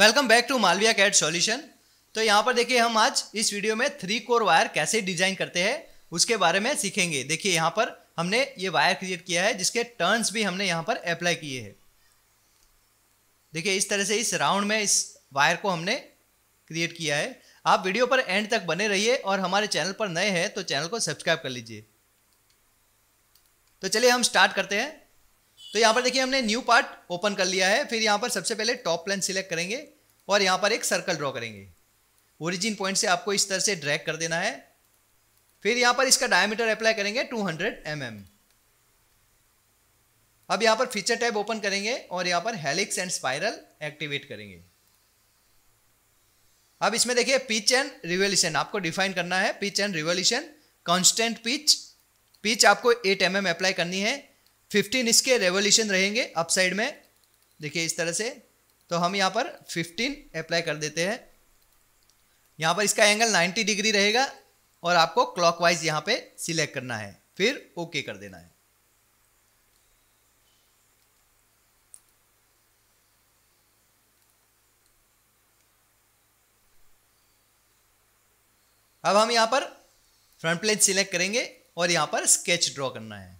Welcome back to Malviya CAD solution तो यहाँ पर देखिए हम आज इस वीडियो में थ्री कोर वायर कैसे डिजाइन करते हैं उसके बारे में सीखेंगे देखिए यहाँ पर हमने ये वायर क्रिएट किया है जिसके टर्न्स भी हमने यहाँ पर अप्लाई किए हैं देखिए इस तरह से इस राउंड में इस वायर को हमने क्रिएट किया है आप वीडियो पर एंड तक बने रहिए और हमारे चैनल पर नए हैं तो चैनल को सब्सक्राइब कर लीजिए तो चलिए हम स्टार्ट करते हैं तो यहाँ पर देखिए हमने न्यू पार्ट ओपन कर लिया है फिर यहाँ पर सबसे पहले टॉप प्लेन सिलेक्ट करेंगे और यहाँ पर एक सर्कल ड्रॉ करेंगे ओरिजिन पॉइंट से आपको इस तरह से ड्रैग कर देना है फिर यहाँ पर इसका डायमीटर अप्लाई करेंगे 200 हंड्रेड mm. अब यहाँ पर फीचर टैब ओपन करेंगे और यहाँ पर हेलिक्स एंड स्पाइरल एक्टिवेट करेंगे अब इसमें देखिए पिच एंड रिवोल्यूशन आपको डिफाइन करना है pitch and revolution constant pitch pitch आपको 8 एम mm अप्लाई करनी है 15 इसके रेवोल्यूशन रहेंगे अप साइड में देखिए इस तरह से तो हम यहाँ पर 15 अप्लाई कर देते हैं यहाँ पर इसका एंगल 90 डिग्री रहेगा और आपको क्लॉकवाइज यहाँ पे सिलेक्ट करना है फिर ओके कर देना है अब हम यहाँ पर फ्रंट प्लेन सिलेक्ट करेंगे और यहाँ पर स्केच ड्रॉ करना है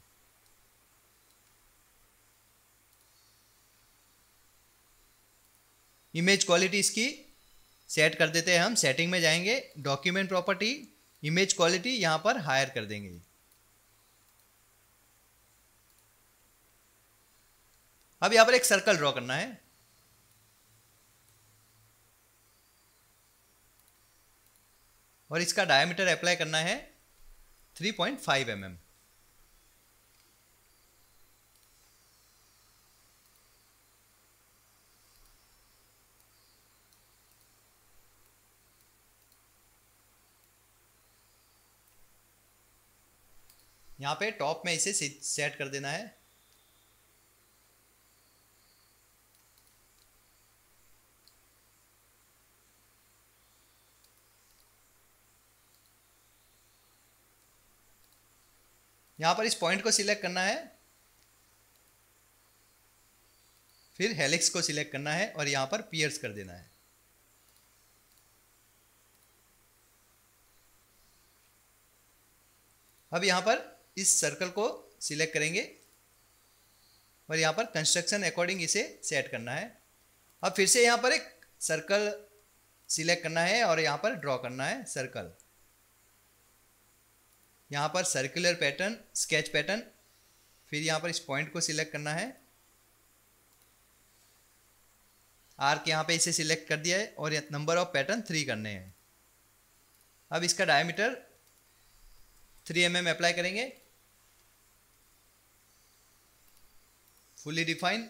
इमेज क्वालिटी इसकी सेट कर देते हैं हम सेटिंग में जाएंगे डॉक्यूमेंट प्रॉपर्टी इमेज क्वालिटी यहाँ पर हायर कर देंगे अब यहाँ पर एक सर्कल ड्रॉ करना है और इसका डायमीटर अप्लाई करना है 3.5 पॉइंट mm. यहाँ पे टॉप में इसे सेट कर देना है यहाँ पर इस पॉइंट को सिलेक्ट करना है फिर हेलिक्स को सिलेक्ट करना है और यहाँ पर पियर्स कर देना है अब यहाँ पर इस सर्कल को सिलेक्ट करेंगे और यहाँ पर कंस्ट्रक्शन अकॉर्डिंग इसे सेट करना है अब फिर से यहाँ पर एक सर्कल सिलेक्ट करना है और यहाँ पर ड्रॉ करना है सर्कल यहाँ पर सर्कुलर पैटर्न स्केच पैटर्न फिर यहाँ पर इस पॉइंट को सिलेक्ट करना है आर्क यहाँ पे इसे सिलेक्ट कर दिया है और नंबर ऑफ पैटर्न थ्री करने हैं अब इसका diameter three M M apply करेंगे fully define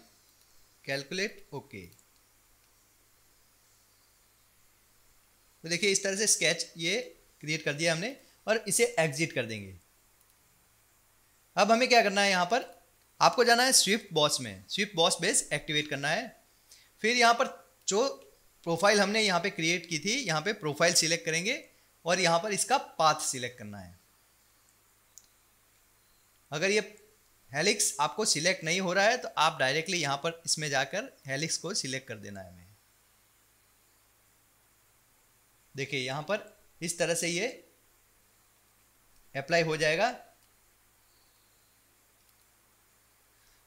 कैलकुलेट ओके तो देखिए इस तरह से स्केच ये क्रिएट कर दिया हमने और इसे एग्जिट कर देंगे अब हमें क्या करना है यहां पर आपको जाना है स्विफ्ट बॉस में स्विफ्ट बॉस बेस एक्टिवेट करना है फिर यहां पर जो प्रोफाइल हमने यहाँ पे क्रिएट की थी यहां पे प्रोफाइल सिलेक्ट करेंगे और यहां पर इसका पाथ सिलेक्ट करना है अगर ये हेलिक्स आपको सिलेक्ट नहीं हो रहा है तो आप डायरेक्टली यहां पर इसमें जाकर हेलिक्स को सिलेक्ट कर देना है हमें देखिए यहां पर इस तरह से ये अप्लाई हो जाएगा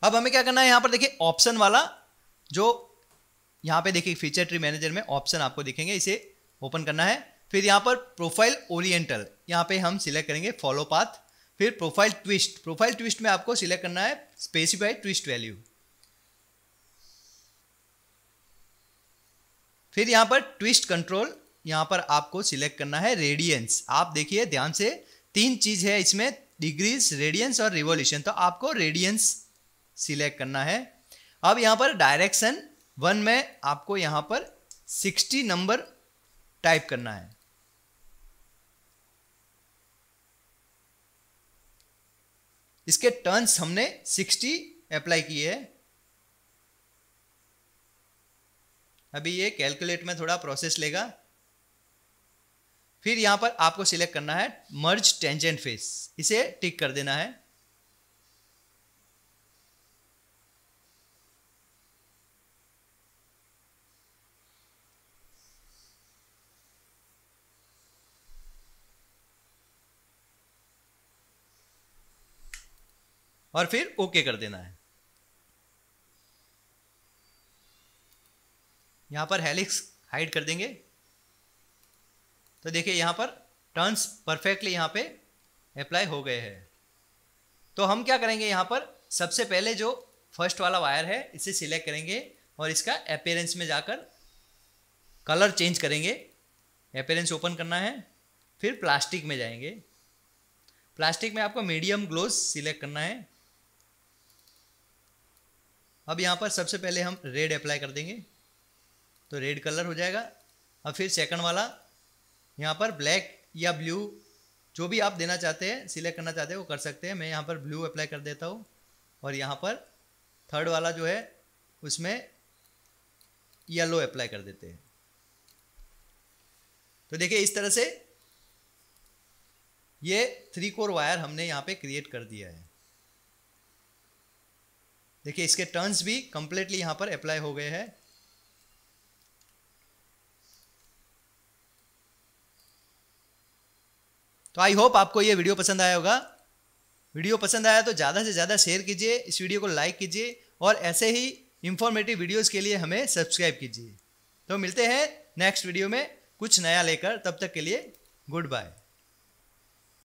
अब हमें क्या करना है यहां पर देखिए ऑप्शन वाला जो यहां पे देखिए फीचर ट्री मैनेजर में ऑप्शन आपको देखेंगे इसे ओपन करना है फिर यहां पर प्रोफाइल ओरिएंटल यहां पे हम सिलेक्ट करेंगे फॉलो पाथ फिर प्रोफाइल ट्विस्ट प्रोफाइल ट्विस्ट में आपको सिलेक्ट करना है स्पेसिफाइड ट्विस्ट वैल्यू फिर यहां पर ट्विस्ट कंट्रोल यहां पर आपको सिलेक्ट करना है रेडियंस आप देखिए ध्यान से तीन चीज़ है इसमें डिग्रीज रेडियंस और रिवोल्यूशन तो आपको रेडियंस सिलेक्ट करना है अब यहां पर डायरेक्शन वन में आपको यहां पर सिक्सटी नंबर टाइप करना है इसके टर्न्स हमने 60 अप्लाई किए है अभी ये कैलकुलेट में थोड़ा प्रोसेस लेगा फिर यहां पर आपको सिलेक्ट करना है मर्ज टेंजेंट फेस इसे टिक कर देना है और फिर ओके कर देना है यहां पर हेलिक्स हाइड कर देंगे तो देखिए यहाँ पर टर्न्स परफेक्टली यहाँ पे अप्लाई हो गए हैं तो हम क्या करेंगे यहाँ पर सबसे पहले जो फर्स्ट वाला वायर है इसे सिलेक्ट करेंगे और इसका अपेयरेंस में जाकर कलर चेंज करेंगे अपेयरेंस ओपन करना है फिर प्लास्टिक में जाएंगे प्लास्टिक में आपको मीडियम ग्लोज सिलेक्ट करना है अब यहाँ पर सबसे पहले हम रेड अप्लाई कर देंगे तो रेड कलर हो जाएगा अब फिर सेकंड वाला यहाँ पर ब्लैक या ब्लू जो भी आप देना चाहते हैं सिलेक्ट करना चाहते हैं वो कर सकते हैं मैं यहाँ पर ब्लू अप्लाई कर देता हूँ और यहाँ पर थर्ड वाला जो है उसमें येलो अप्लाई कर देते हैं तो देखिए इस तरह से ये थ्री कोर वायर हमने यहाँ पे क्रिएट कर दिया है देखिए इसके टर्न्स भी कंप्लीटली यहाँ पर अप्लाई हो गए हैं तो आई होप आपको ये वीडियो पसंद आया होगा वीडियो पसंद आया तो ज़्यादा से ज़्यादा शेयर कीजिए इस वीडियो को लाइक कीजिए और ऐसे ही इंफॉर्मेटिव वीडियोस के लिए हमें सब्सक्राइब कीजिए तो मिलते हैं नेक्स्ट वीडियो में कुछ नया लेकर तब तक के लिए गुड बाय